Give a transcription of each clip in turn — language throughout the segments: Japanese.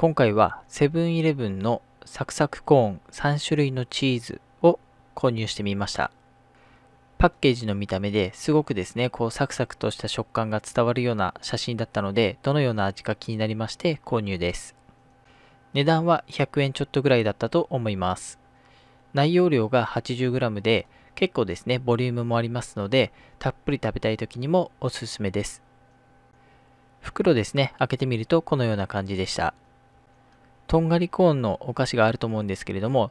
今回はセブンイレブンのサクサクコーン3種類のチーズを購入してみましたパッケージの見た目ですごくですねこうサクサクとした食感が伝わるような写真だったのでどのような味か気になりまして購入です値段は100円ちょっとぐらいだったと思います内容量が 80g で結構ですねボリュームもありますのでたっぷり食べたい時にもおすすめです袋ですね開けてみるとこのような感じでしたとんがりコーンのお菓子があると思うんですけれども、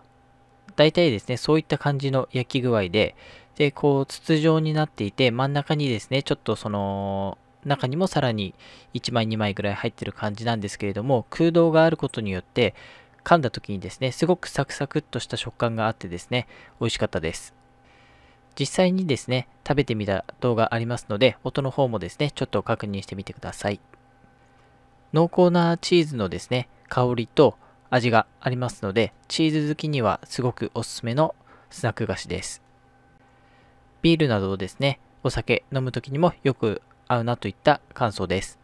大体ですね、そういった感じの焼き具合で、で、こう、筒状になっていて、真ん中にですね、ちょっとその、中にもさらに1枚2枚ぐらい入ってる感じなんですけれども、空洞があることによって、噛んだ時にですね、すごくサクサクっとした食感があってですね、美味しかったです。実際にですね、食べてみた動画ありますので、音の方もですね、ちょっと確認してみてください。濃厚なチーズのですね、香りと味がありますので、チーズ好きにはすごくおすすめのスナック菓子です。ビールなどをですね、お酒飲む時にもよく合うなといった感想です。